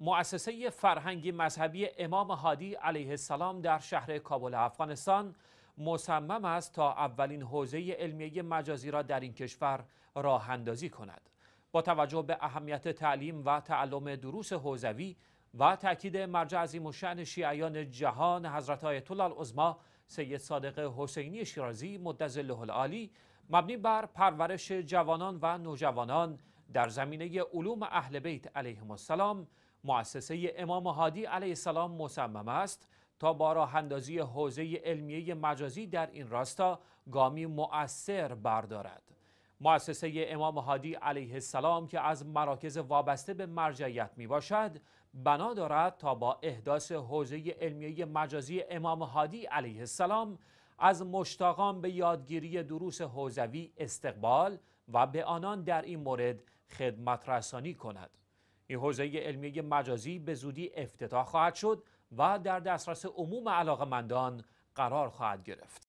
مؤسسه فرهنگی مذهبی امام هادی علیه السلام در شهر کابل افغانستان مصمم است تا اولین حوزه علمیه مجازی را در این کشور راه اندازی کند با توجه به اهمیت تعلیم و تعلم دروس حوزوی و تاکید مرجع عظیم شعن شیعیان جهان حضرت های الله سید صادق حسینی شیرازی مدظله العالی مبنی بر پرورش جوانان و نوجوانان در زمینه علوم اهل بیت علیه السلام مؤسسه امام هادی علیه السلام مصمم است تا با راه اندازی حوزه علمیه مجازی در این راستا گامی مؤثر بردارد مؤسسه امام هادی علیه السلام که از مراکز وابسته به مرجعیت می باشد بنا دارد تا با احداث حوزه علمیه مجازی امام هادی علیه السلام از مشتاقان به یادگیری دروس حوزوی استقبال و به آنان در این مورد خدمت رسانی کند. این حوزه علمی مجازی به زودی افتتاح خواهد شد و در دسترس عموم علاقمندان قرار خواهد گرفت.